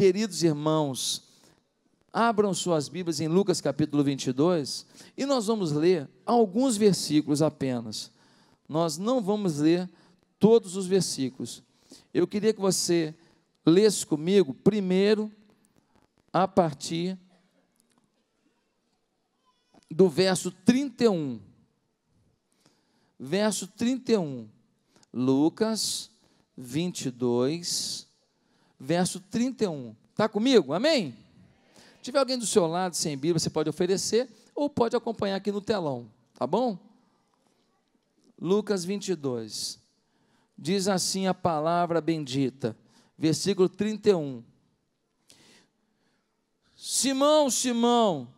Queridos irmãos, abram suas Bíblias em Lucas capítulo 22 e nós vamos ler alguns versículos apenas. Nós não vamos ler todos os versículos. Eu queria que você lesse comigo primeiro a partir do verso 31. Verso 31. Lucas 22, verso 31. Está comigo? Amém? Se tiver alguém do seu lado sem Bíblia, você pode oferecer ou pode acompanhar aqui no telão, tá bom? Lucas 22. Diz assim a palavra bendita, versículo 31. Simão, Simão,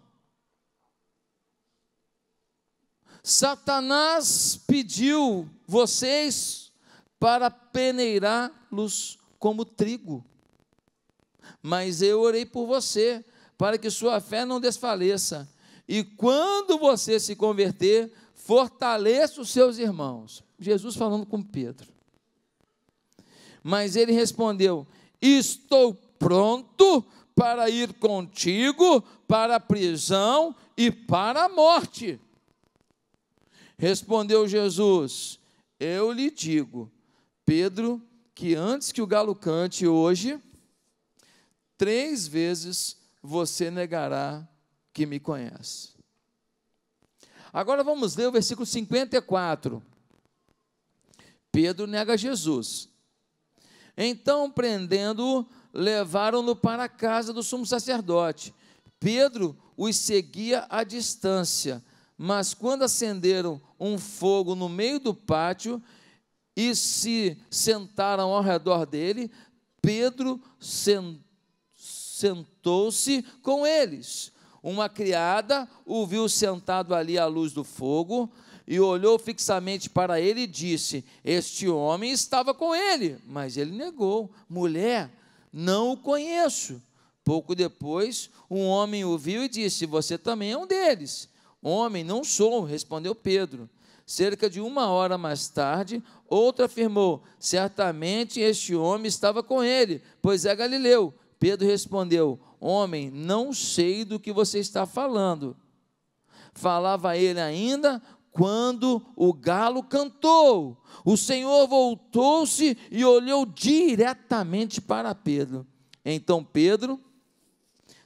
Satanás pediu vocês para peneirá-los como trigo mas eu orei por você, para que sua fé não desfaleça. E quando você se converter, fortaleça os seus irmãos. Jesus falando com Pedro. Mas ele respondeu: Estou pronto para ir contigo para a prisão e para a morte. Respondeu Jesus: Eu lhe digo, Pedro, que antes que o galo cante hoje, três vezes você negará que me conhece. Agora vamos ler o versículo 54. Pedro nega Jesus. Então, prendendo-o, levaram-no para a casa do sumo sacerdote. Pedro os seguia à distância, mas quando acenderam um fogo no meio do pátio e se sentaram ao redor dele, Pedro sentou sentou-se com eles. Uma criada o viu sentado ali à luz do fogo e olhou fixamente para ele e disse: Este homem estava com ele. Mas ele negou: Mulher, não o conheço. Pouco depois, um homem o viu e disse: Você também é um deles. Homem, não sou, respondeu Pedro. Cerca de uma hora mais tarde, outro afirmou: Certamente este homem estava com ele, pois é galileu. Pedro respondeu: Homem, não sei do que você está falando. Falava ele ainda quando o galo cantou. O Senhor voltou-se e olhou diretamente para Pedro. Então Pedro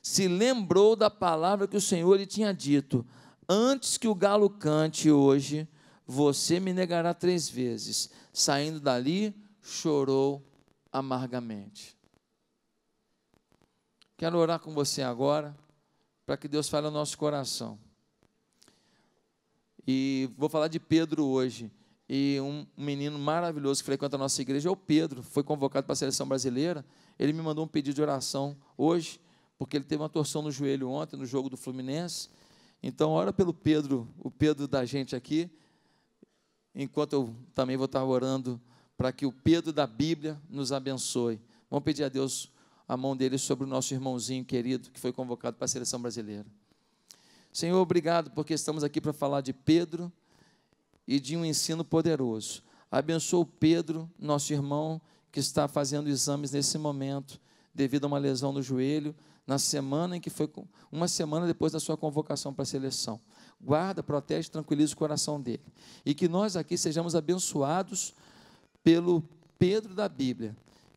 se lembrou da palavra que o Senhor lhe tinha dito: Antes que o galo cante hoje, você me negará três vezes. Saindo dali, chorou amargamente. Quero orar com você agora, para que Deus fale ao nosso coração. E vou falar de Pedro hoje. E um menino maravilhoso que frequenta a nossa igreja é o Pedro, foi convocado para a seleção brasileira. Ele me mandou um pedido de oração hoje, porque ele teve uma torção no joelho ontem, no jogo do Fluminense. Então, ora pelo Pedro, o Pedro da gente aqui, enquanto eu também vou estar orando para que o Pedro da Bíblia nos abençoe. Vamos pedir a Deus a mão dele sobre o nosso irmãozinho querido que foi convocado para a seleção brasileira. Senhor, obrigado porque estamos aqui para falar de Pedro e de um ensino poderoso. Abençoa o Pedro, nosso irmão, que está fazendo exames nesse momento devido a uma lesão no joelho, na semana em que foi uma semana depois da sua convocação para a seleção. Guarda, protege, tranquiliza o coração dele. E que nós aqui sejamos abençoados pelo Pedro da Bíblia,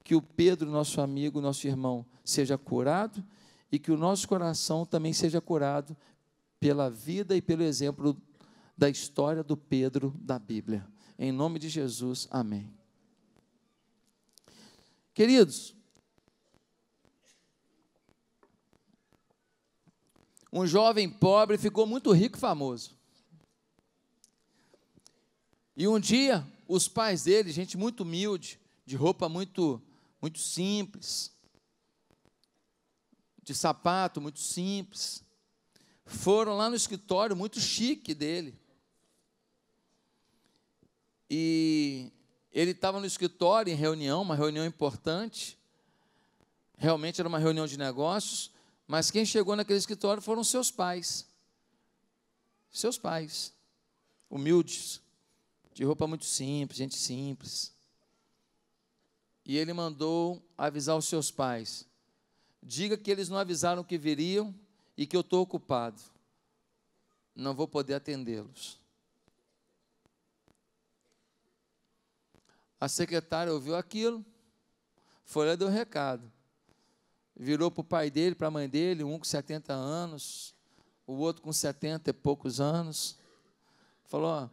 que o Pedro, nosso amigo, nosso irmão, seja curado e que o nosso coração também seja curado pela vida e pelo exemplo da história do Pedro da Bíblia. Em nome de Jesus, amém. Queridos, um jovem pobre ficou muito rico e famoso. E um dia, os pais dele, gente muito humilde, de roupa muito muito simples, de sapato muito simples. Foram lá no escritório muito chique dele. E ele estava no escritório em reunião, uma reunião importante. Realmente era uma reunião de negócios, mas quem chegou naquele escritório foram seus pais. Seus pais, humildes, de roupa muito simples, gente simples e ele mandou avisar os seus pais: diga que eles não avisaram que viriam e que eu estou ocupado, não vou poder atendê-los. A secretária ouviu aquilo, foi lá e deu um recado. Virou para o pai dele, para a mãe dele, um com 70 anos, o outro com 70 e poucos anos. Falou: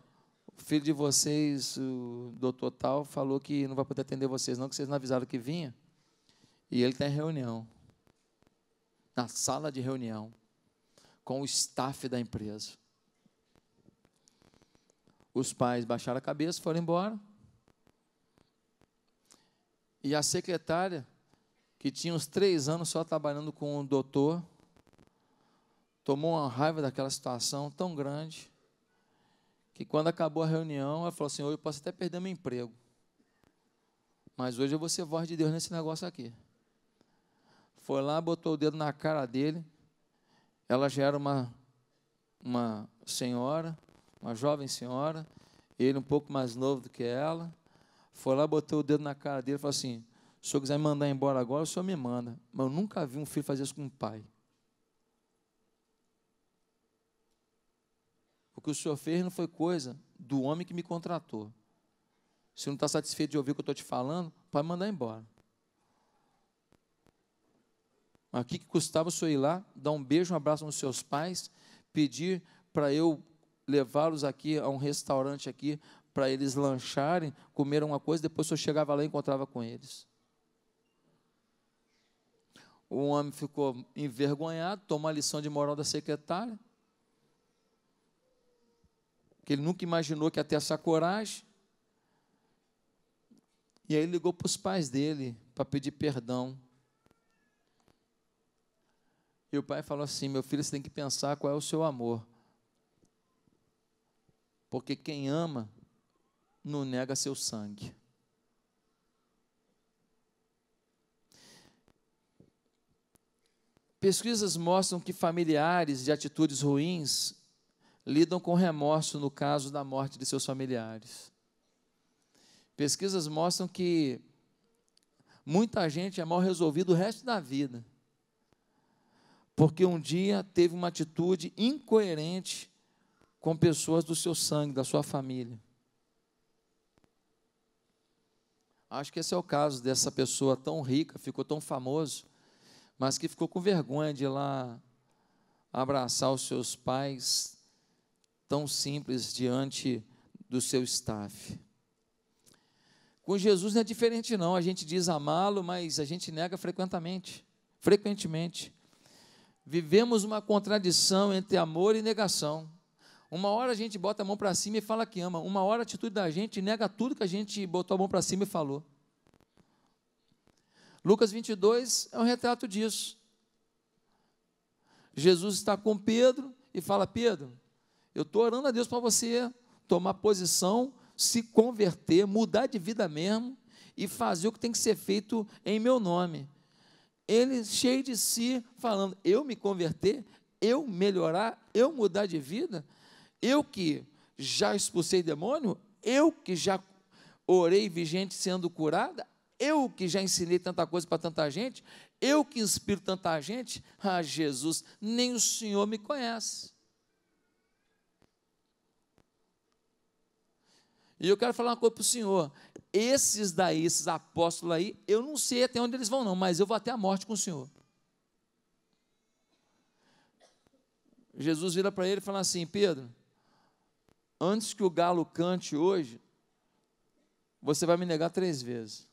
o filho de vocês, o doutor tal, falou que não vai poder atender vocês, não, que vocês não avisaram que vinha. E ele tem reunião. Na sala de reunião. Com o staff da empresa. Os pais baixaram a cabeça, foram embora. E a secretária, que tinha uns três anos só trabalhando com o doutor, tomou uma raiva daquela situação tão grande que quando acabou a reunião, ela falou assim: eu posso até perder meu emprego, mas hoje eu vou ser voz de Deus nesse negócio aqui. Foi lá, botou o dedo na cara dele. Ela já era uma, uma senhora, uma jovem senhora, ele um pouco mais novo do que ela. Foi lá, botou o dedo na cara dele e falou assim: se o senhor quiser me mandar embora agora, o senhor me manda. Mas eu nunca vi um filho fazer isso com um pai. que o senhor fez não foi coisa do homem que me contratou. Se não está satisfeito de ouvir o que eu estou te falando, pode mandar embora. Mas o que, que custava o senhor ir lá, dar um beijo, um abraço nos seus pais, pedir para eu levá-los aqui a um restaurante aqui para eles lancharem, comer uma coisa, depois eu chegava lá e encontrava com eles. O homem ficou envergonhado, tomou a lição de moral da secretária, que ele nunca imaginou que ia ter essa coragem. E aí ligou para os pais dele para pedir perdão. E o pai falou assim: Meu filho, você tem que pensar qual é o seu amor. Porque quem ama não nega seu sangue. Pesquisas mostram que familiares de atitudes ruins lidam com remorso no caso da morte de seus familiares. Pesquisas mostram que muita gente é mal resolvida o resto da vida, porque um dia teve uma atitude incoerente com pessoas do seu sangue, da sua família. Acho que esse é o caso dessa pessoa tão rica, ficou tão famoso, mas que ficou com vergonha de ir lá abraçar os seus pais tão simples diante do seu staff. Com Jesus não é diferente, não. A gente diz amá-lo, mas a gente nega frequentemente. Frequentemente. Vivemos uma contradição entre amor e negação. Uma hora a gente bota a mão para cima e fala que ama. Uma hora a atitude da gente nega tudo que a gente botou a mão para cima e falou. Lucas 22 é um retrato disso. Jesus está com Pedro e fala: Pedro, eu estou orando a Deus para você tomar posição, se converter, mudar de vida mesmo e fazer o que tem que ser feito em meu nome. Ele cheio de si, falando: eu me converter, eu melhorar, eu mudar de vida, eu que já expulsei demônio, eu que já orei vigente sendo curada, eu que já ensinei tanta coisa para tanta gente, eu que inspiro tanta gente, ah, Jesus, nem o Senhor me conhece. E eu quero falar uma coisa para o senhor. Esses daí, esses apóstolos aí, eu não sei até onde eles vão, não, mas eu vou até a morte com o senhor. Jesus vira para ele e fala assim: Pedro, antes que o galo cante hoje, você vai me negar três vezes.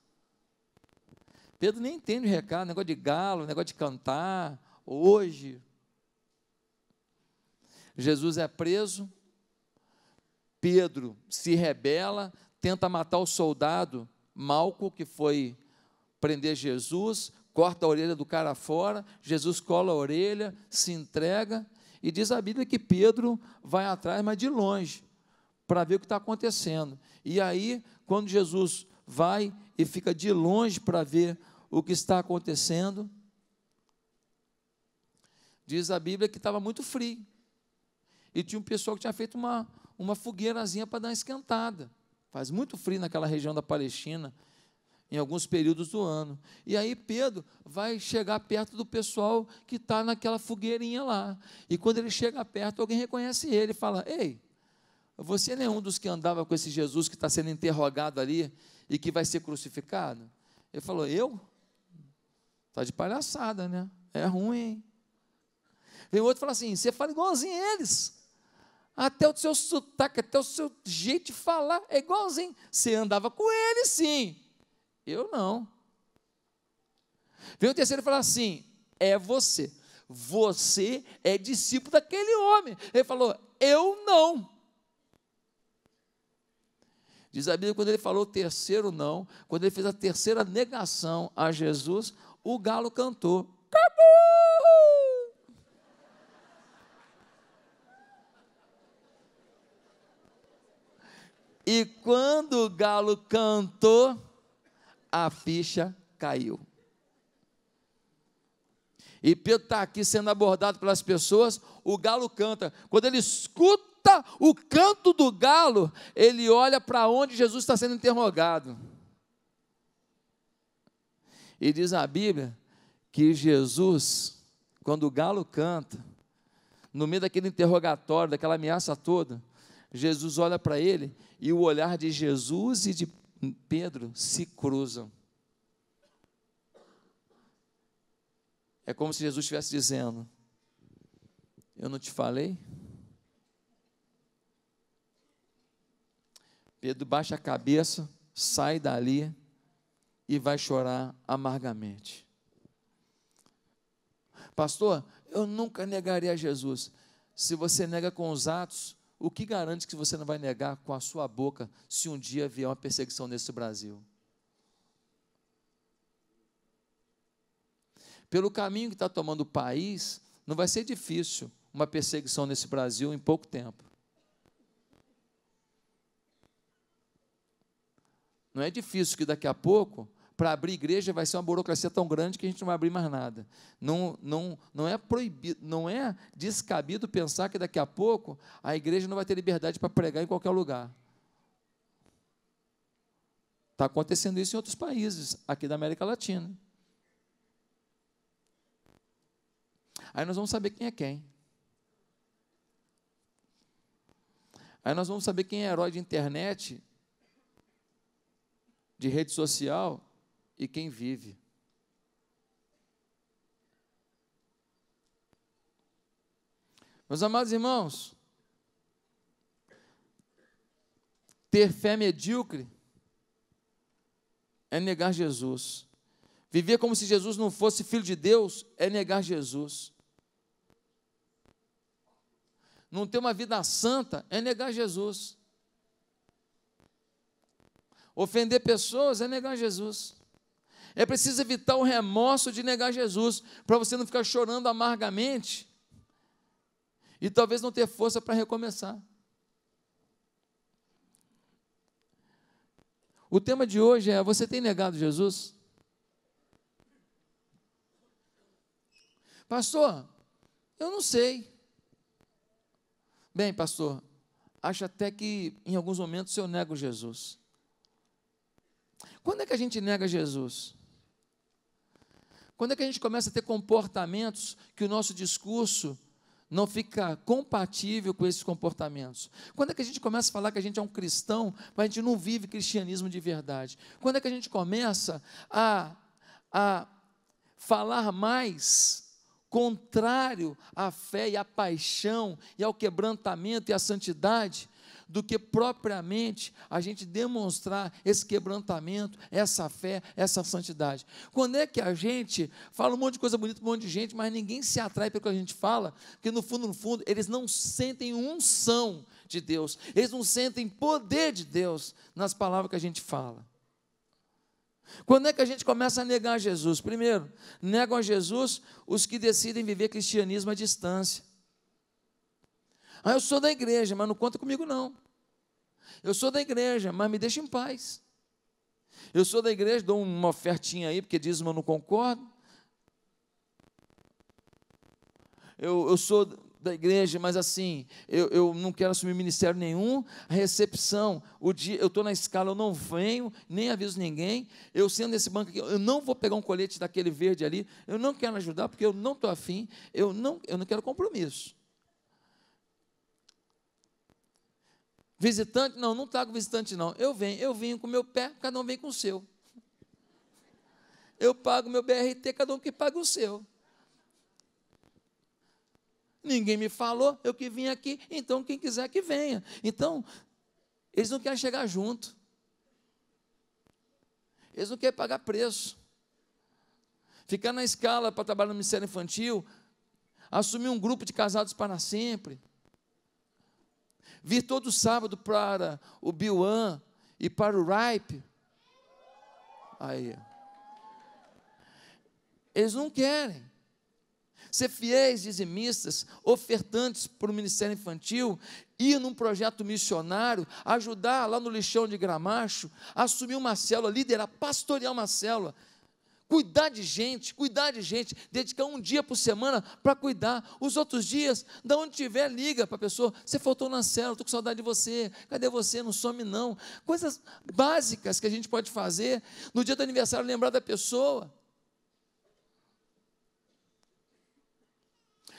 Pedro nem entende o recado, negócio de galo, negócio de cantar, hoje. Jesus é preso, Pedro se rebela, tenta matar o soldado Malco, que foi prender Jesus, corta a orelha do cara fora, Jesus cola a orelha, se entrega, e diz a Bíblia que Pedro vai atrás, mas de longe, para ver o que está acontecendo. E aí, quando Jesus vai e fica de longe para ver o que está acontecendo, diz a Bíblia que estava muito frio. E tinha um pessoal que tinha feito uma, uma fogueirazinha para dar uma esquentada. Faz muito frio naquela região da Palestina, em alguns períodos do ano. E aí Pedro vai chegar perto do pessoal que está naquela fogueirinha lá. E quando ele chega perto, alguém reconhece ele e fala: Ei, você não é um dos que andava com esse Jesus que está sendo interrogado ali e que vai ser crucificado? Ele falou: Eu? Está de palhaçada, né? É ruim, hein? Vem outro e fala assim: Você fala igualzinho a eles. Até o seu sotaque, até o seu jeito de falar é igualzinho. Você andava com ele, sim. Eu não. Vem o terceiro e fala assim: é você. Você é discípulo daquele homem. Ele falou: eu não. Diz a Bíblia, quando ele falou o terceiro não, quando ele fez a terceira negação a Jesus, o galo cantou. Acabou! E quando o galo cantou, a ficha caiu. E Pedro está aqui sendo abordado pelas pessoas, o galo canta. Quando ele escuta o canto do galo, ele olha para onde Jesus está sendo interrogado. E diz a Bíblia que Jesus, quando o galo canta, no meio daquele interrogatório, daquela ameaça toda, Jesus olha para ele e o olhar de Jesus e de Pedro se cruzam. É como se Jesus estivesse dizendo: Eu não te falei? Pedro baixa a cabeça, sai dali e vai chorar amargamente. Pastor, eu nunca negaria a Jesus. Se você nega com os atos, o que garante que você não vai negar com a sua boca se um dia vier uma perseguição nesse Brasil? Pelo caminho que está tomando o país, não vai ser difícil uma perseguição nesse Brasil em pouco tempo. Não é difícil que daqui a pouco para abrir igreja vai ser uma burocracia tão grande que a gente não vai abrir mais nada. Não, não, não é proibido, não é descabido pensar que daqui a pouco a igreja não vai ter liberdade para pregar em qualquer lugar. Está acontecendo isso em outros países aqui da América Latina. Aí nós vamos saber quem é quem. Aí nós vamos saber quem é herói de internet, de rede social, e quem vive. Meus amados irmãos, ter fé medíocre é negar Jesus. Viver como se Jesus não fosse filho de Deus é negar Jesus. Não ter uma vida santa é negar Jesus. Ofender pessoas é negar Jesus. É preciso evitar o remorso de negar Jesus, para você não ficar chorando amargamente e talvez não ter força para recomeçar. O tema de hoje é: você tem negado Jesus? Pastor, eu não sei. Bem, pastor, acho até que em alguns momentos eu nego Jesus. Quando é que a gente nega Jesus? Quando é que a gente começa a ter comportamentos que o nosso discurso não fica compatível com esses comportamentos? Quando é que a gente começa a falar que a gente é um cristão, mas a gente não vive cristianismo de verdade? Quando é que a gente começa a, a falar mais contrário à fé e à paixão e ao quebrantamento e à santidade do que propriamente a gente demonstrar esse quebrantamento, essa fé, essa santidade. Quando é que a gente fala um monte de coisa bonita para um monte de gente, mas ninguém se atrai pelo que a gente fala, porque no fundo, no fundo, eles não sentem unção de Deus, eles não sentem poder de Deus nas palavras que a gente fala. Quando é que a gente começa a negar Jesus? Primeiro, negam a Jesus os que decidem viver cristianismo à distância. Ah, eu sou da igreja, mas não conta comigo não. Eu sou da igreja, mas me deixa em paz. Eu sou da igreja, dou uma ofertinha aí, porque que eu não concordo. Eu, eu sou da igreja, mas assim, eu, eu não quero assumir ministério nenhum. A recepção, o dia, eu estou na escala, eu não venho, nem aviso ninguém. Eu sendo nesse banco aqui, eu não vou pegar um colete daquele verde ali, eu não quero ajudar, porque eu não estou afim, eu não, eu não quero compromisso. Visitante, não, não trago visitante, não. Eu venho, eu venho com o meu pé, cada um vem com o seu. Eu pago meu BRT, cada um que paga o seu. Ninguém me falou, eu que vim aqui, então quem quiser que venha. Então, eles não querem chegar junto. Eles não querem pagar preço. Ficar na escala para trabalhar no Ministério Infantil, assumir um grupo de casados para sempre Vir todo sábado para o Biuan e para o Ripe. Aí. Eles não querem. Ser fiéis, dizimistas, ofertantes para o ministério infantil, ir num projeto missionário, ajudar lá no lixão de gramacho, assumir uma célula, liderar, pastorear uma célula cuidar de gente, cuidar de gente, dedicar um dia por semana para cuidar. Os outros dias, da onde tiver, liga para a pessoa: você faltou na cela, estou com saudade de você, cadê você? Não some não. Coisas básicas que a gente pode fazer no dia do aniversário, lembrar da pessoa.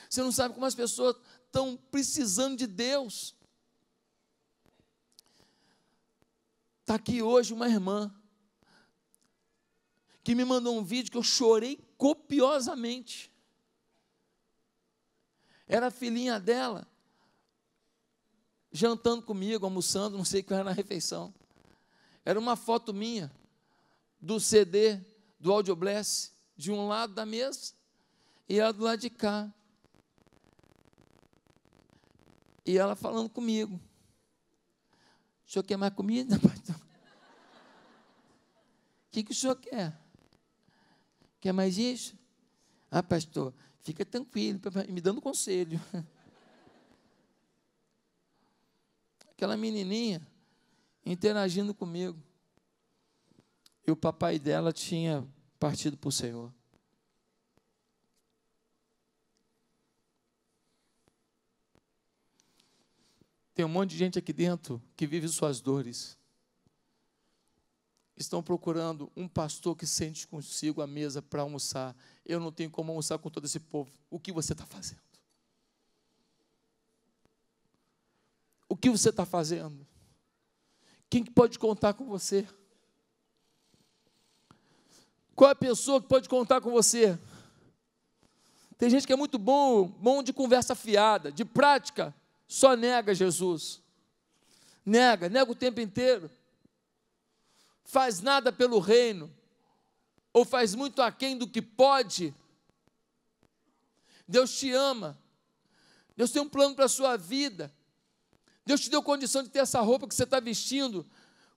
Você não sabe como as pessoas estão precisando de Deus. Está aqui hoje uma irmã que me mandou um vídeo que eu chorei copiosamente. Era a filhinha dela, jantando comigo, almoçando, não sei o que era na refeição. Era uma foto minha do CD do Audiobless, de um lado da mesa e ela do lado de cá. E ela falando comigo. O senhor quer mais comida, pastor? O que, que o senhor quer? Quer mais isso? Ah, pastor, fica tranquilo, me dando conselho. Aquela menininha interagindo comigo. E o papai dela tinha partido para o Senhor. Tem um monte de gente aqui dentro que vive suas dores estão procurando um pastor que sente consigo a mesa para almoçar. Eu não tenho como almoçar com todo esse povo. O que você está fazendo? O que você está fazendo? Quem pode contar com você? Qual é a pessoa que pode contar com você? Tem gente que é muito bom, bom de conversa fiada, de prática, só nega Jesus. Nega, nega o tempo inteiro faz nada pelo reino, ou faz muito aquém do que pode. Deus te ama, Deus tem um plano para a sua vida, Deus te deu condição de ter essa roupa que você está vestindo,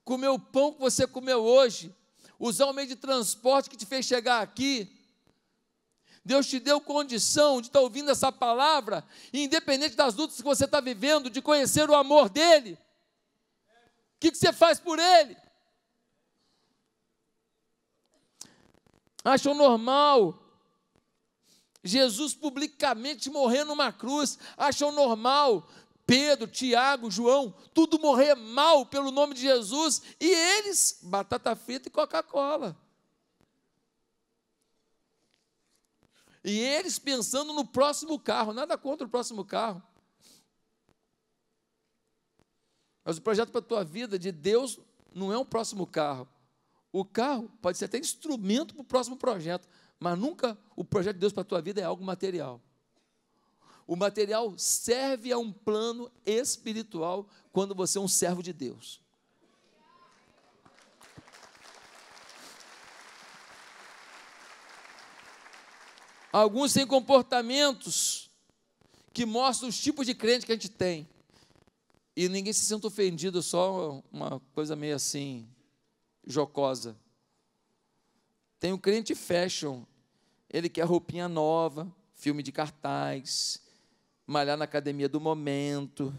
comer o pão que você comeu hoje, usar o meio de transporte que te fez chegar aqui. Deus te deu condição de estar tá ouvindo essa palavra, independente das lutas que você está vivendo, de conhecer o amor dele. O que, que você faz por ele? acham normal. Jesus publicamente morrer numa cruz, acham normal. Pedro, Tiago, João, tudo morrer mal pelo nome de Jesus, e eles, batata frita e Coca-Cola. E eles pensando no próximo carro, nada contra o próximo carro. Mas o projeto para a tua vida de Deus não é um próximo carro. O carro pode ser até instrumento para o próximo projeto, mas nunca o projeto de Deus para a tua vida é algo material. O material serve a um plano espiritual quando você é um servo de Deus. Alguns têm comportamentos que mostram os tipos de crente que a gente tem. E ninguém se sente ofendido, só uma coisa meio assim, jocosa. Tem o um crente fashion, ele quer roupinha nova, filme de cartaz, malhar na academia do momento,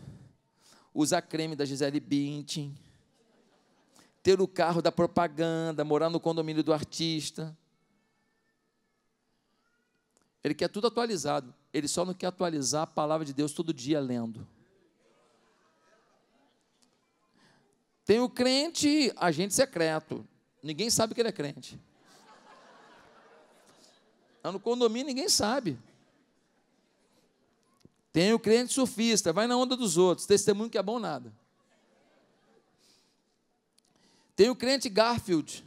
usar creme da Gisele Bündchen, ter o carro da propaganda, morar no condomínio do artista. Ele quer tudo atualizado. Ele só não quer atualizar a palavra de Deus todo dia lendo. Tem o crente agente secreto. Ninguém sabe que ele é crente. Lá no condomínio ninguém sabe. Tem o crente surfista, vai na onda dos outros, testemunho que é bom nada. Tem o crente Garfield,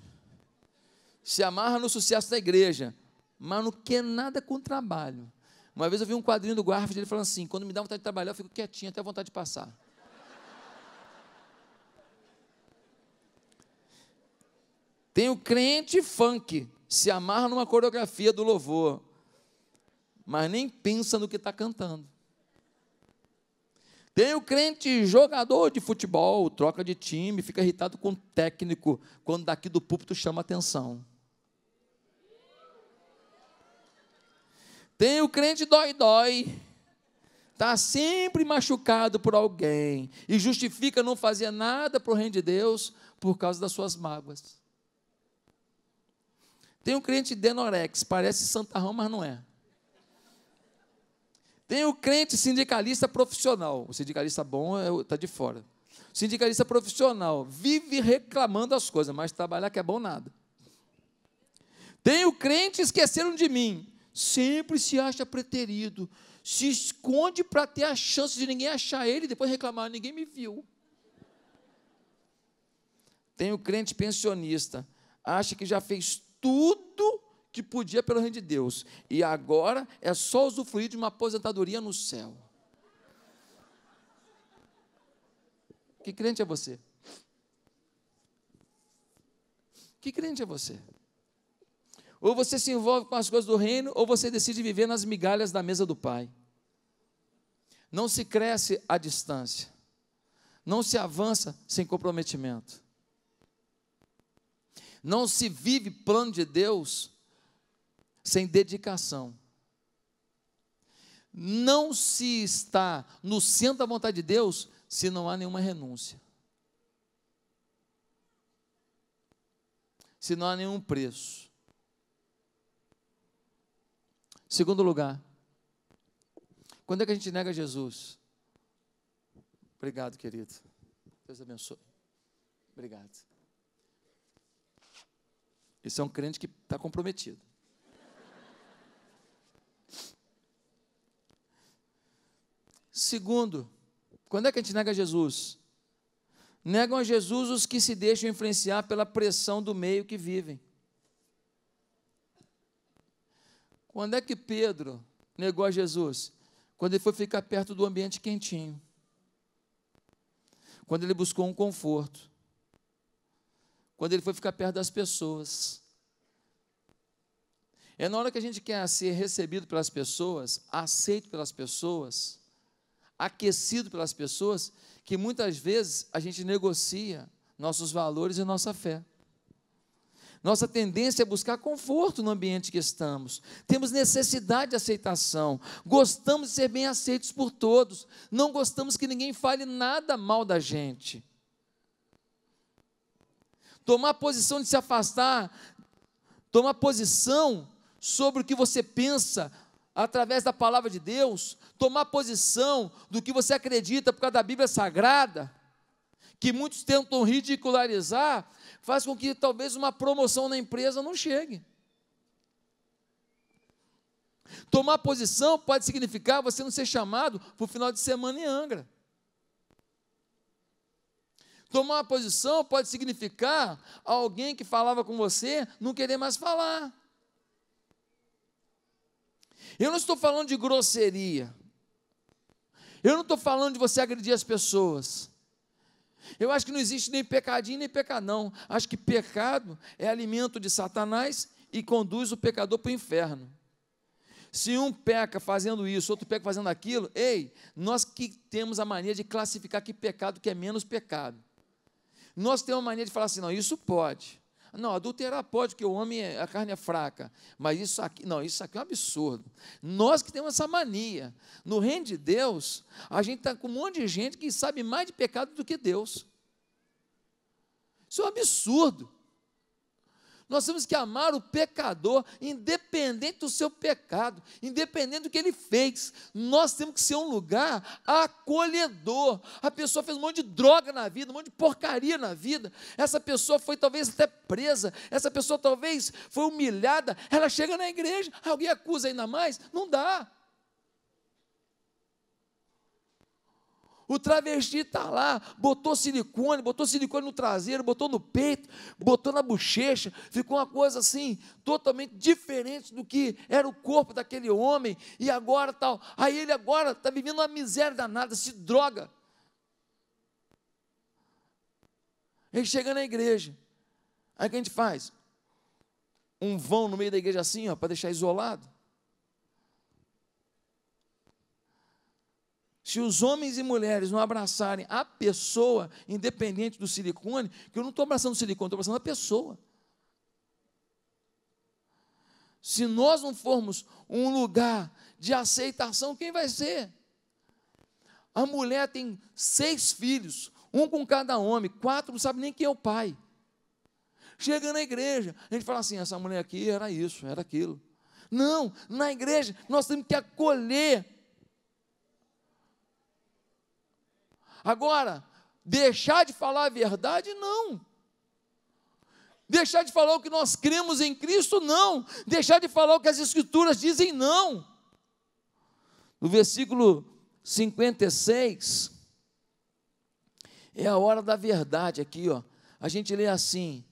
se amarra no sucesso da igreja, mas não quer nada com o trabalho. Uma vez eu vi um quadrinho do Garfield, ele falando assim: quando me dá vontade de trabalhar, eu fico quietinho, até a vontade de passar. Tem o crente funk, se amarra numa coreografia do louvor, mas nem pensa no que está cantando. Tem o crente jogador de futebol, troca de time, fica irritado com o técnico quando daqui do púlpito chama atenção. Tem o crente dói-dói, está sempre machucado por alguém e justifica não fazer nada para o reino de Deus por causa das suas mágoas. Tem um crente denorex, parece santarrão, mas não é. Tem o crente sindicalista profissional. O sindicalista bom está é de fora. sindicalista profissional vive reclamando as coisas, mas trabalhar que é bom nada. Tem o crente esqueceram de mim. Sempre se acha preterido. Se esconde para ter a chance de ninguém achar ele e depois reclamar: ninguém me viu. Tem o crente pensionista. Acha que já fez tudo que podia pelo reino de Deus. E agora é só usufruir de uma aposentadoria no céu. Que crente é você? Que crente é você? Ou você se envolve com as coisas do reino, ou você decide viver nas migalhas da mesa do Pai. Não se cresce à distância. Não se avança sem comprometimento. Não se vive plano de Deus sem dedicação. Não se está no centro da vontade de Deus se não há nenhuma renúncia. Se não há nenhum preço. Segundo lugar, quando é que a gente nega Jesus? Obrigado, querido. Deus abençoe. Obrigado. Esse é um crente que está comprometido. Segundo, quando é que a gente nega Jesus? Negam a Jesus os que se deixam influenciar pela pressão do meio que vivem. Quando é que Pedro negou a Jesus? Quando ele foi ficar perto do ambiente quentinho. Quando ele buscou um conforto quando ele foi ficar perto das pessoas. É na hora que a gente quer ser recebido pelas pessoas, aceito pelas pessoas, aquecido pelas pessoas, que muitas vezes a gente negocia nossos valores e nossa fé. Nossa tendência é buscar conforto no ambiente que estamos. Temos necessidade de aceitação. Gostamos de ser bem aceitos por todos. Não gostamos que ninguém fale nada mal da gente tomar posição de se afastar, tomar posição sobre o que você pensa através da palavra de Deus, tomar posição do que você acredita por causa da Bíblia Sagrada, que muitos tentam ridicularizar, faz com que talvez uma promoção na empresa não chegue. Tomar posição pode significar você não ser chamado para o final de semana em Angra. Tomar uma posição pode significar alguém que falava com você não querer mais falar. Eu não estou falando de grosseria. Eu não estou falando de você agredir as pessoas. Eu acho que não existe nem pecadinho nem pecadão. Acho que pecado é alimento de Satanás e conduz o pecador para o inferno. Se um peca fazendo isso, outro peca fazendo aquilo, ei, nós que temos a mania de classificar que pecado que é menos pecado. Nós temos uma mania de falar assim: não, isso pode. Não, adulterar pode, porque o homem, é, a carne é fraca. Mas isso aqui, não, isso aqui é um absurdo. Nós que temos essa mania. No reino de Deus, a gente está com um monte de gente que sabe mais de pecado do que Deus. Isso é um absurdo. Nós temos que amar o pecador, independente do seu pecado, independente do que ele fez. Nós temos que ser um lugar acolhedor. A pessoa fez um monte de droga na vida, um monte de porcaria na vida. Essa pessoa foi talvez até presa, essa pessoa talvez foi humilhada. Ela chega na igreja, alguém acusa ainda mais? Não dá. O travesti está lá, botou silicone, botou silicone no traseiro, botou no peito, botou na bochecha, ficou uma coisa assim, totalmente diferente do que era o corpo daquele homem, e agora tal. Aí ele agora está vivendo uma miséria danada, se droga. Ele chega na igreja. Aí o que a gente faz? Um vão no meio da igreja assim, ó, para deixar isolado. Se os homens e mulheres não abraçarem a pessoa, independente do silicone, que eu não estou abraçando o silicone, estou abraçando a pessoa. Se nós não formos um lugar de aceitação, quem vai ser? A mulher tem seis filhos, um com cada homem, quatro não sabe nem quem é o pai. Chega na igreja, a gente fala assim: essa mulher aqui era isso, era aquilo. Não, na igreja nós temos que acolher Agora, deixar de falar a verdade, não. Deixar de falar o que nós cremos em Cristo, não. Deixar de falar o que as Escrituras dizem, não. No versículo 56, é a hora da verdade aqui, ó. A gente lê assim: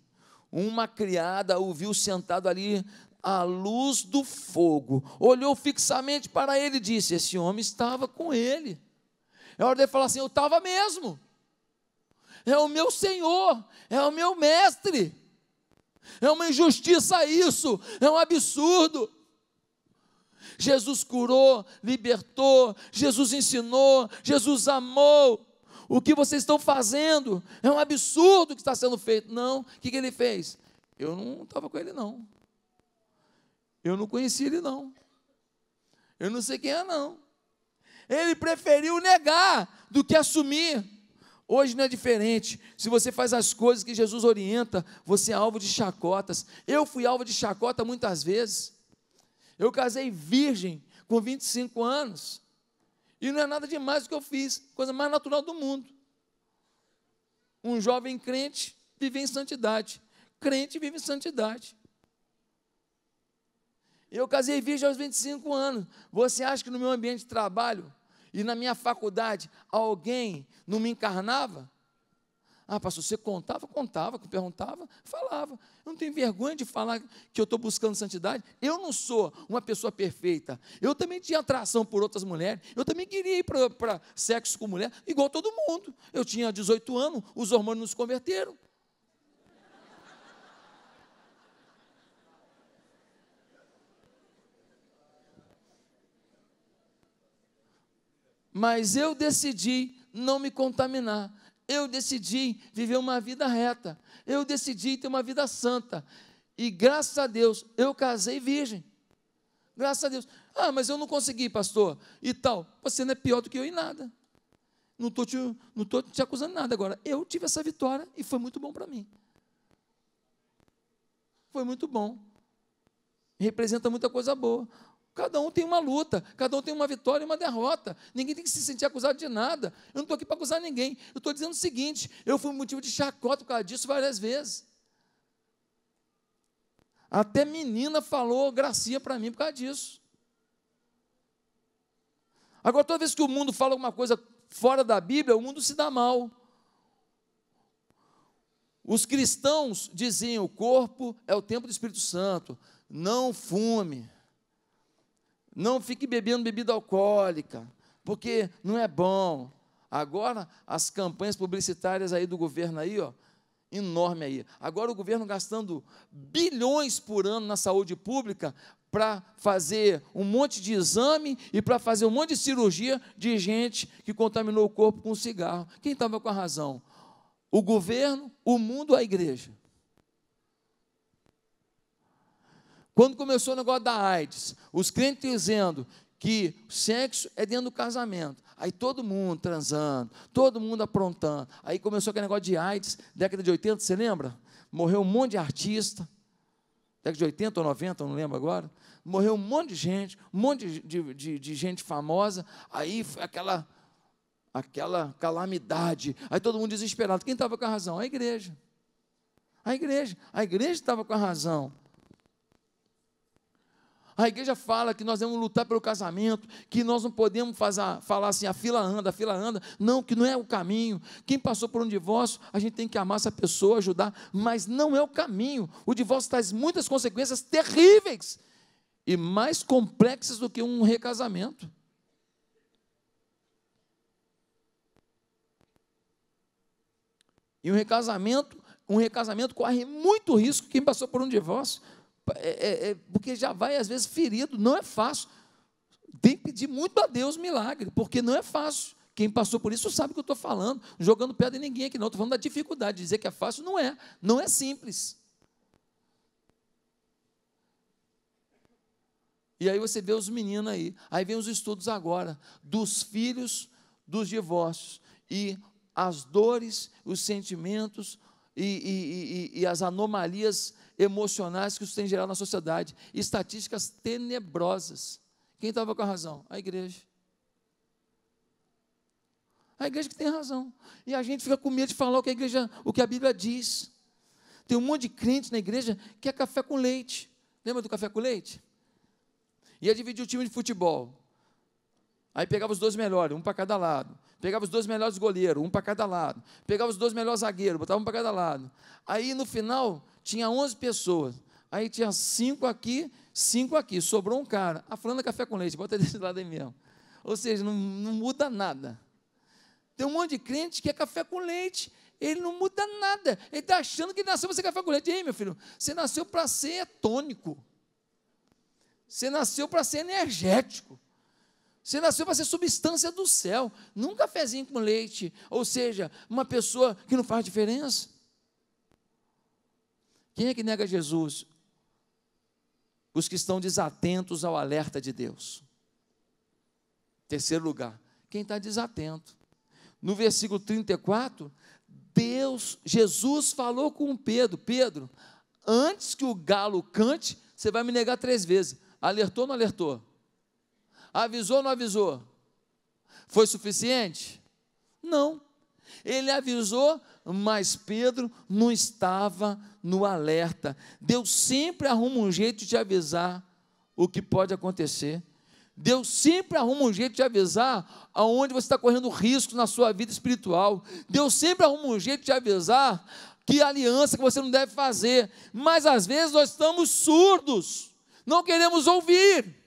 Uma criada o viu sentado ali à luz do fogo, olhou fixamente para ele e disse: Esse homem estava com ele. É hora de falar assim: eu estava mesmo. É o meu Senhor, é o meu mestre. É uma injustiça isso, é um absurdo. Jesus curou, libertou, Jesus ensinou, Jesus amou. O que vocês estão fazendo é um absurdo que está sendo feito. Não, o que, que ele fez? Eu não estava com ele, não. Eu não conheci ele, não. Eu não sei quem é, não. Ele preferiu negar do que assumir. Hoje não é diferente. Se você faz as coisas que Jesus orienta, você é alvo de chacotas. Eu fui alvo de chacota muitas vezes. Eu casei virgem com 25 anos. E não é nada demais o que eu fiz, coisa mais natural do mundo. Um jovem crente vive em santidade. Crente vive em santidade. Eu casei virgem aos 25 anos. Você acha que no meu ambiente de trabalho e na minha faculdade alguém não me encarnava? Ah, pastor, você contava? Contava, perguntava, falava. Eu não tenho vergonha de falar que eu estou buscando santidade. Eu não sou uma pessoa perfeita. Eu também tinha atração por outras mulheres. Eu também queria ir para sexo com mulher, igual todo mundo. Eu tinha 18 anos, os hormônios nos converteram. mas eu decidi não me contaminar. Eu decidi viver uma vida reta. Eu decidi ter uma vida santa. E graças a Deus, eu casei virgem. Graças a Deus. Ah, mas eu não consegui, pastor. E tal. Você não é pior do que eu em nada. Não estou te, não tô te acusando nada agora. Eu tive essa vitória e foi muito bom para mim. Foi muito bom. Representa muita coisa boa. Cada um tem uma luta, cada um tem uma vitória e uma derrota. Ninguém tem que se sentir acusado de nada. Eu não estou aqui para acusar ninguém. Eu estou dizendo o seguinte: eu fui motivo de chacota por causa disso várias vezes. Até menina falou gracinha para mim por causa disso. Agora, toda vez que o mundo fala alguma coisa fora da Bíblia, o mundo se dá mal. Os cristãos diziam: o corpo é o templo do Espírito Santo, não fume. Não fique bebendo bebida alcoólica, porque não é bom. Agora, as campanhas publicitárias aí do governo aí, ó, enorme aí. Agora o governo gastando bilhões por ano na saúde pública para fazer um monte de exame e para fazer um monte de cirurgia de gente que contaminou o corpo com cigarro. Quem estava com a razão? O governo, o mundo, a igreja. Quando começou o negócio da AIDS, os crentes dizendo que sexo é dentro do casamento. Aí todo mundo transando, todo mundo aprontando. Aí começou aquele negócio de AIDS, década de 80, você lembra? Morreu um monte de artista, década de 80 ou 90, não lembro agora. Morreu um monte de gente, um monte de, de, de, de gente famosa. Aí foi aquela, aquela calamidade. Aí todo mundo desesperado. Quem estava com a razão? A igreja. A igreja. A igreja estava com a razão. A igreja fala que nós devemos lutar pelo casamento, que nós não podemos fazer, falar assim, a fila anda, a fila anda. Não, que não é o caminho. Quem passou por um divórcio, a gente tem que amar essa pessoa, ajudar, mas não é o caminho. O divórcio traz muitas consequências terríveis e mais complexas do que um recasamento. E um recasamento, um recasamento corre muito risco quem passou por um divórcio é, é, é, porque já vai às vezes ferido, não é fácil. Tem que pedir muito a Deus milagre, porque não é fácil. Quem passou por isso sabe o que eu estou falando, jogando pedra em ninguém aqui, não. Estou falando da dificuldade. Dizer que é fácil não é, não é simples. E aí você vê os meninos aí. Aí vem os estudos agora dos filhos dos divórcios e as dores, os sentimentos e, e, e, e as anomalias emocionais que isso tem gerado na sociedade. Estatísticas tenebrosas. Quem estava com a razão? A igreja. A igreja que tem razão. E a gente fica com medo de falar o que a igreja, o que a Bíblia diz. Tem um monte de crente na igreja que é café com leite. Lembra do café com leite? Ia é dividir o time de futebol. Aí pegava os dois melhores, um para cada lado. Pegava os dois melhores goleiros, um para cada lado. Pegava os dois melhores zagueiros, botava um para cada lado. Aí no final tinha 11 pessoas. Aí tinha cinco aqui, cinco aqui. Sobrou um cara. A Flanda Café com Leite, bota desse lado aí mesmo. Ou seja, não, não muda nada. Tem um monte de crente que é café com leite. Ele não muda nada. Ele está achando que nasceu para ser café com leite. Ei, meu filho, você nasceu para ser tônico. Você nasceu para ser energético. Você nasceu para ser substância do céu, num cafezinho com leite, ou seja, uma pessoa que não faz diferença. Quem é que nega Jesus? Os que estão desatentos ao alerta de Deus. Terceiro lugar, quem está desatento. No versículo 34, Deus, Jesus falou com Pedro: Pedro, antes que o galo cante, você vai me negar três vezes. Alertou ou não alertou? Avisou ou não avisou? Foi suficiente? Não. Ele avisou, mas Pedro não estava no alerta. Deus sempre arruma um jeito de avisar o que pode acontecer. Deus sempre arruma um jeito de avisar aonde você está correndo risco na sua vida espiritual. Deus sempre arruma um jeito de avisar que aliança que você não deve fazer. Mas às vezes nós estamos surdos, não queremos ouvir.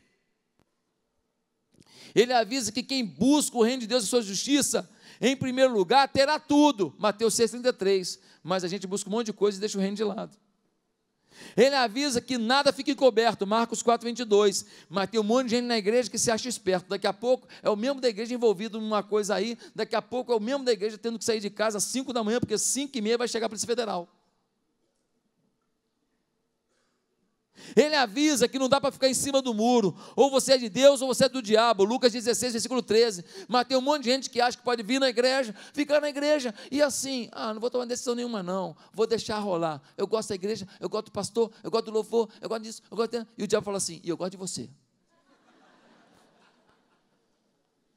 Ele avisa que quem busca o reino de Deus e sua justiça, em primeiro lugar, terá tudo. Mateus 6,33. Mas a gente busca um monte de coisa e deixa o reino de lado. Ele avisa que nada fica encoberto, Marcos 4,22. Mas tem um monte de gente na igreja que se acha esperto. Daqui a pouco é o membro da igreja envolvido numa coisa aí, daqui a pouco é o membro da igreja tendo que sair de casa às 5 da manhã, porque 5 e meia vai chegar a Polícia Federal. Ele avisa que não dá para ficar em cima do muro. Ou você é de Deus ou você é do diabo. Lucas 16, versículo 13. Mas tem um monte de gente que acha que pode vir na igreja, ficar na igreja e assim, ah, não vou tomar decisão nenhuma, não. Vou deixar rolar. Eu gosto da igreja, eu gosto do pastor, eu gosto do louvor, eu gosto disso, eu gosto disso. E o diabo fala assim: e eu gosto de você.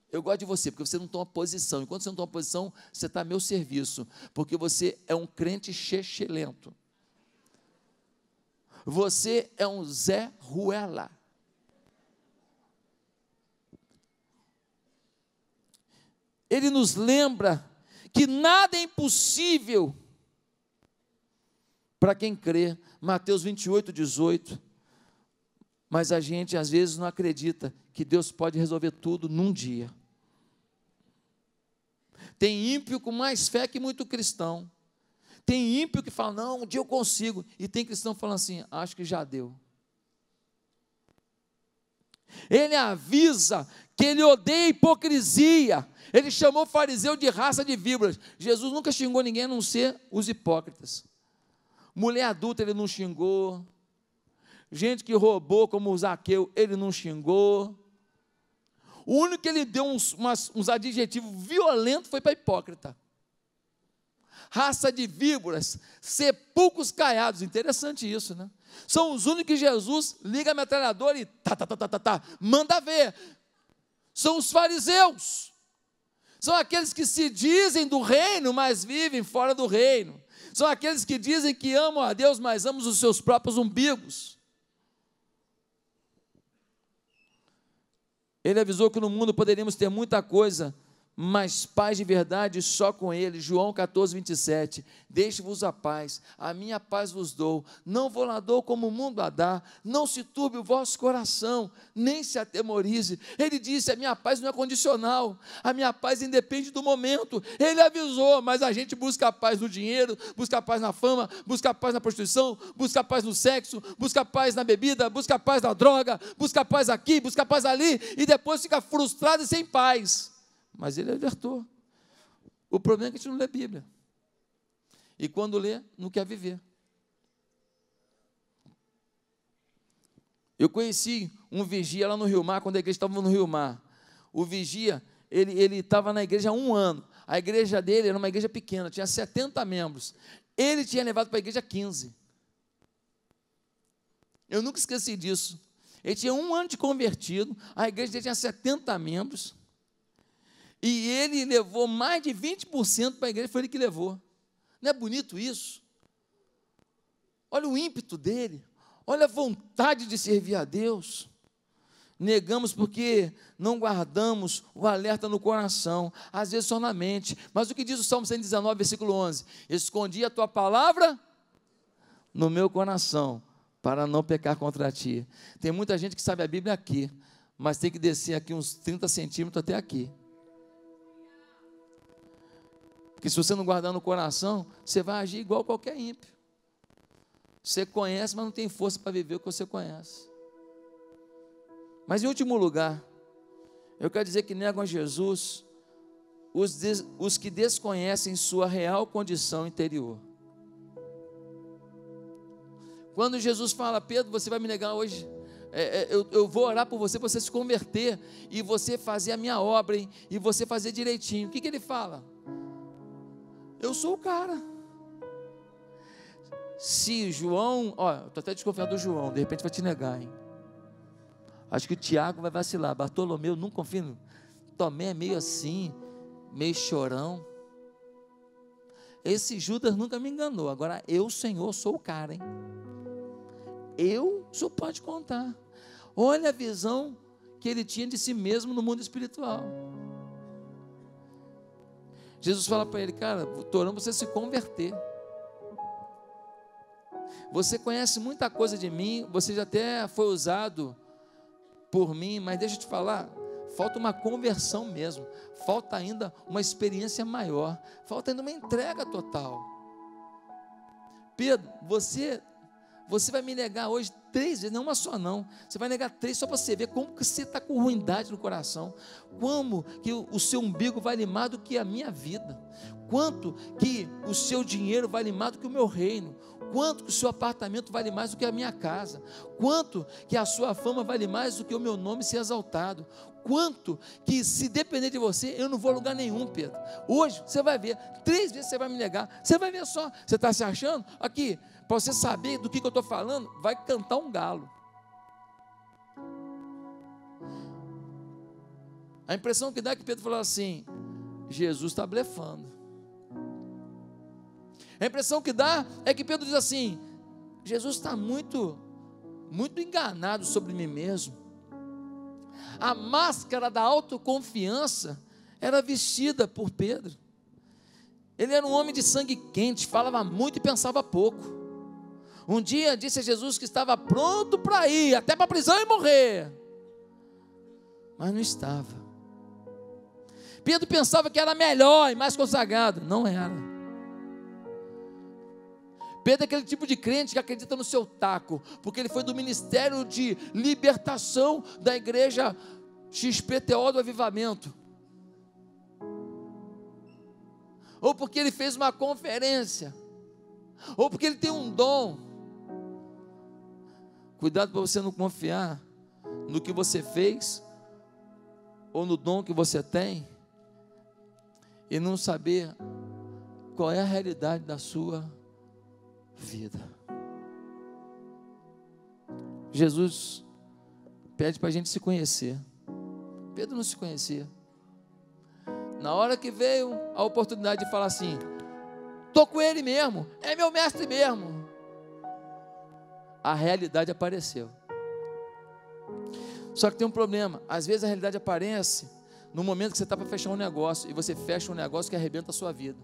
Eu gosto de você, porque você não toma posição. Enquanto você não toma posição, você está a meu serviço. Porque você é um crente chechelento. Você é um Zé Ruela. Ele nos lembra que nada é impossível para quem crê. Mateus 28, 18. Mas a gente às vezes não acredita que Deus pode resolver tudo num dia. Tem ímpio com mais fé que muito cristão. Tem ímpio que fala, não, um dia eu consigo. E tem cristão falando assim, acho que já deu. Ele avisa que ele odeia a hipocrisia. Ele chamou o fariseu de raça de víboras. Jesus nunca xingou ninguém a não ser os hipócritas. Mulher adulta ele não xingou. Gente que roubou, como o Zaqueu, ele não xingou. O único que ele deu uns, umas, uns adjetivos violentos foi para hipócrita raça de víboras, sepulcros caiados. Interessante isso, né? São os únicos que Jesus liga a metralhadora e tá, tá, tá, tá, tá, tá, manda ver. São os fariseus. São aqueles que se dizem do reino, mas vivem fora do reino. São aqueles que dizem que amam a Deus, mas amam os seus próprios umbigos. Ele avisou que no mundo poderíamos ter muita coisa, mas paz de verdade só com ele. João 14, 27. Deixe-vos a paz, a minha paz vos dou. Não vou lá dou como o mundo a dá. Não se turbe o vosso coração, nem se atemorize. Ele disse: a minha paz não é condicional, a minha paz independe do momento. Ele avisou, mas a gente busca a paz no dinheiro, busca a paz na fama, busca a paz na prostituição, busca a paz no sexo, busca a paz na bebida, busca a paz na droga, busca a paz aqui, busca a paz ali, e depois fica frustrado e sem paz mas ele advertiu: O problema é que a gente não lê Bíblia. E quando lê, não quer viver. Eu conheci um vigia lá no Rio Mar, quando a igreja estava no Rio Mar. O vigia, ele estava na igreja há um ano. A igreja dele era uma igreja pequena, tinha 70 membros. Ele tinha levado para a igreja 15. Eu nunca esqueci disso. Ele tinha um ano de convertido, a igreja dele tinha 70 membros. E ele levou mais de 20% para a igreja, foi ele que levou. Não é bonito isso? Olha o ímpeto dele, olha a vontade de servir a Deus. Negamos porque não guardamos o alerta no coração, às vezes só na mente. Mas o que diz o Salmo 119, versículo 11? Escondi a tua palavra no meu coração, para não pecar contra ti. Tem muita gente que sabe a Bíblia aqui, mas tem que descer aqui uns 30 centímetros até aqui. Porque se você não guardar no coração, você vai agir igual qualquer ímpio. Você conhece, mas não tem força para viver o que você conhece. Mas em último lugar, eu quero dizer que negam a Jesus os, des, os que desconhecem sua real condição interior. Quando Jesus fala, Pedro, você vai me negar hoje, é, é, eu, eu, vou orar por você, para você se converter e você fazer a minha obra, hein? e você fazer direitinho. O que, que ele fala? Eu sou o cara. Se João, olha, estou até desconfiado do João, de repente vai te negar, hein? Acho que o Tiago vai vacilar. Bartolomeu, não confio. Tomé é meio assim, meio chorão. Esse Judas nunca me enganou. Agora eu, Senhor, sou o cara, hein? Eu, só pode contar. Olha a visão que ele tinha de si mesmo no mundo espiritual. Jesus fala para ele, cara, estou é você se converter. Você conhece muita coisa de mim, você já até foi usado por mim, mas deixa eu te falar, falta uma conversão mesmo, falta ainda uma experiência maior, falta ainda uma entrega total. Pedro, você você vai me negar hoje três vezes, não uma só não. Você vai negar três só para você ver como que você está com ruindade no coração. Como que o seu umbigo vale mais do que a minha vida. Quanto que o seu dinheiro vale mais do que o meu reino. Quanto que o seu apartamento vale mais do que a minha casa. Quanto que a sua fama vale mais do que o meu nome ser exaltado quanto que se depender de você, eu não vou a lugar nenhum, Pedro. Hoje você vai ver, três vezes você vai me negar. Você vai ver só, você está se achando? Aqui, para você saber do que, que eu estou falando, vai cantar um galo. A impressão que dá é que Pedro falou assim: Jesus está blefando. A impressão que dá é que Pedro diz assim: Jesus está muito, muito enganado sobre mim mesmo. A máscara da autoconfiança era vestida por Pedro. Ele era um homem de sangue quente, falava muito e pensava pouco. Um dia disse a Jesus que estava pronto para ir, até para a prisão e morrer. Mas não estava. Pedro pensava que era melhor e mais consagrado. Não era. Pedro é aquele tipo de crente que acredita no seu taco, porque ele foi do ministério de libertação da igreja XPTO do Avivamento. Ou porque ele fez uma conferência ou porque ele tem um dom, Cuidado para você não confiar no que você fez ou no dom que você tem e não saber qual é a realidade da sua vida. Jesus pede para a gente se conhecer. Pedro não se conhecia. Na hora que veio a oportunidade de falar assim: estou com ele mesmo, é meu mestre mesmo a realidade apareceu. Só que tem um problema: às vezes a realidade aparece no momento que você está para fechar um negócio e você fecha um negócio que arrebenta a sua vida.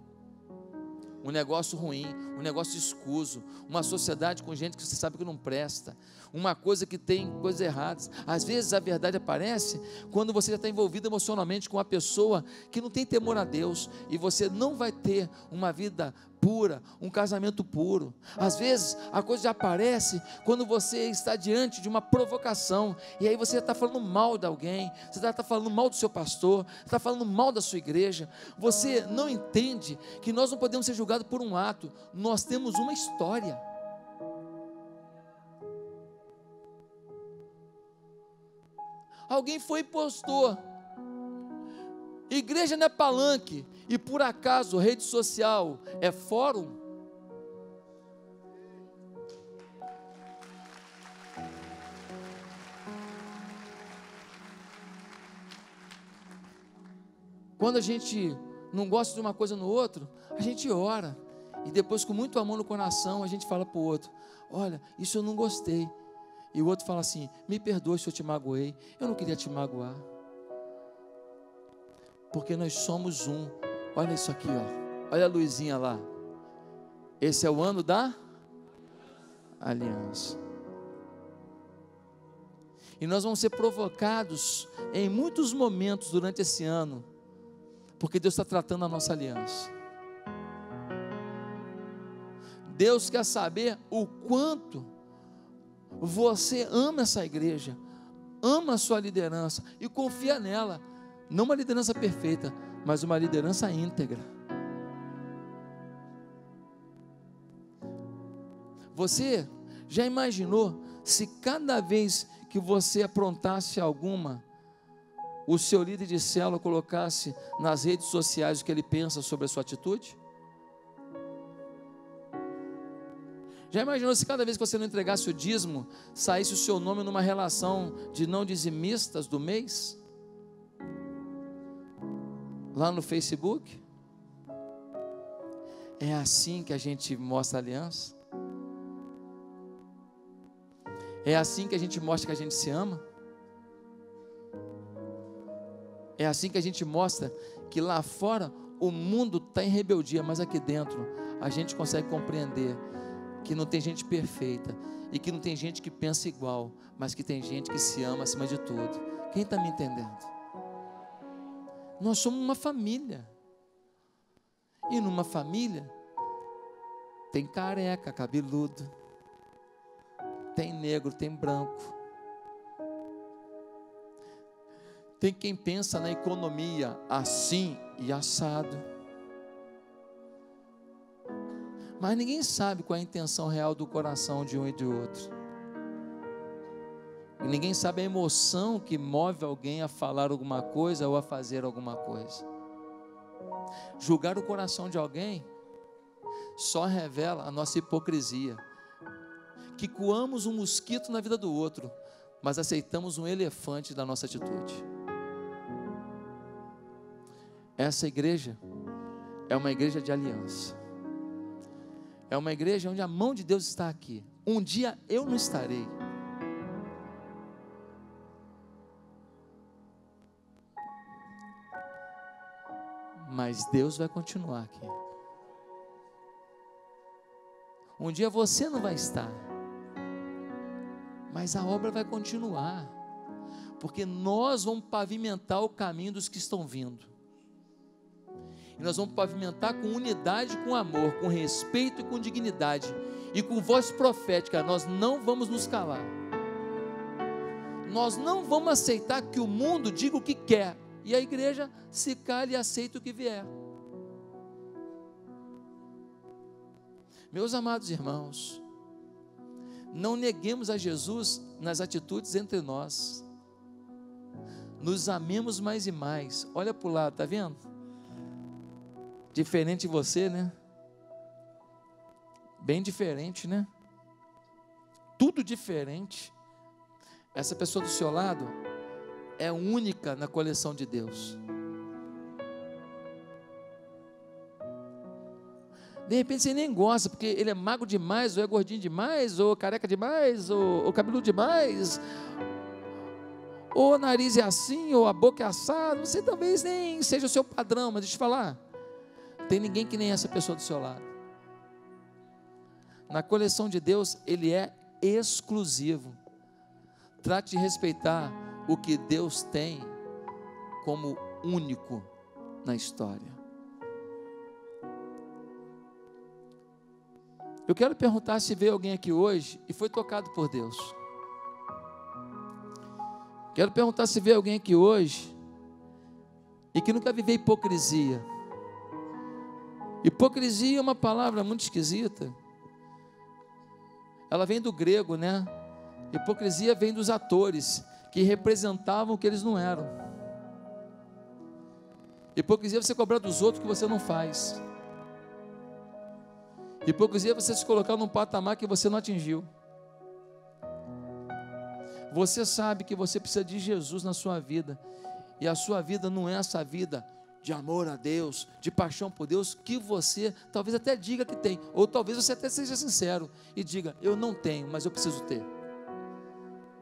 Um negócio ruim, um negócio escuso, uma sociedade com gente que você sabe que não presta, uma coisa que tem coisas erradas. Às vezes a verdade aparece quando você já está envolvido emocionalmente com uma pessoa que não tem temor a Deus e você não vai ter uma vida pura, um casamento puro. Às vezes a coisa já aparece quando você está diante de uma provocação, e aí você está falando mal de alguém, você está falando mal do seu pastor, está falando mal da sua igreja. Você não entende que nós não podemos ser julgados por um ato, nós temos uma história. Alguém foi impostor Igreja não é palanque e por acaso rede social é fórum? Quando a gente não gosta de uma coisa no outro, a gente ora. E depois, com muito amor no coração, a gente fala para o outro: Olha, isso eu não gostei. E o outro fala assim: Me perdoe se eu te magoei. Eu não queria te magoar. Porque nós somos um. Olha isso aqui, ó. Olha a luzinha lá. Esse é o ano da aliança. E nós vamos ser provocados em muitos momentos durante esse ano, porque Deus está tratando a nossa aliança. Deus quer saber o quanto você ama essa igreja, ama a sua liderança e confia nela. Não uma liderança perfeita, mas uma liderança íntegra. Você já imaginou se cada vez que você aprontasse alguma, o seu líder de célula colocasse nas redes sociais o que ele pensa sobre a sua atitude? Já imaginou se cada vez que você não entregasse o dízimo, saísse o seu nome numa relação de não dizimistas do mês? lá no Facebook? É assim que a gente mostra a aliança? É assim que a gente mostra que a gente se ama? É assim que a gente mostra que lá fora o mundo está em rebeldia, mas aqui dentro a gente consegue compreender que não tem gente perfeita e que não tem gente que pensa igual, mas que tem gente que se ama acima de tudo. Quem está me entendendo? Nós somos uma família. E numa família tem careca, cabeludo, tem negro, tem branco. Tem quem pensa na economia assim e assado. Mas ninguém sabe qual é a intenção real do coração de um e de outro. E ninguém sabe a emoção que move alguém a falar alguma coisa ou a fazer alguma coisa. Julgar o coração de alguém só revela a nossa hipocrisia. Que coamos um mosquito na vida do outro, mas aceitamos um elefante da nossa atitude. Essa igreja é uma igreja de aliança. É uma igreja onde a mão de Deus está aqui. Um dia eu não estarei mas Deus vai continuar aqui. Um dia você não vai estar, mas a obra vai continuar, porque nós vamos pavimentar o caminho dos que estão vindo. E nós vamos pavimentar com unidade, com amor, com respeito e com dignidade, e com voz profética. Nós não vamos nos calar. Nós não vamos aceitar que o mundo diga o que quer, e a igreja se cale e aceita o que vier. Meus amados irmãos, não neguemos a Jesus nas atitudes entre nós. Nos amemos mais e mais. Olha para o lado, tá vendo? Diferente de você, né? Bem diferente, né? Tudo diferente. Essa pessoa do seu lado é única na coleção de Deus. De repente você nem gosta, porque ele é magro demais, ou é gordinho demais, ou careca demais, ou, ou cabeludo demais, ou o nariz é assim, ou a boca é assada. Você talvez nem seja o seu padrão, mas deixa eu te falar. Tem ninguém que nem essa pessoa do seu lado. Na coleção de Deus, ele é exclusivo. Trate de respeitar o que Deus tem como único na história. Eu quero perguntar se veio alguém aqui hoje e foi tocado por Deus. Quero perguntar se veio alguém aqui hoje e que nunca viveu hipocrisia. Hipocrisia é uma palavra muito esquisita. Ela vem do grego, né? Hipocrisia vem dos atores que representavam o que eles não eram. Hipocrisia é você cobrar dos outros o que você não faz. Hipocrisia é você se colocar num patamar que você não atingiu. Você sabe que você precisa de Jesus na sua vida, e a sua vida não é essa vida de amor a Deus, de paixão por Deus, que você talvez até diga que tem, ou talvez você até seja sincero e diga: Eu não tenho, mas eu preciso ter.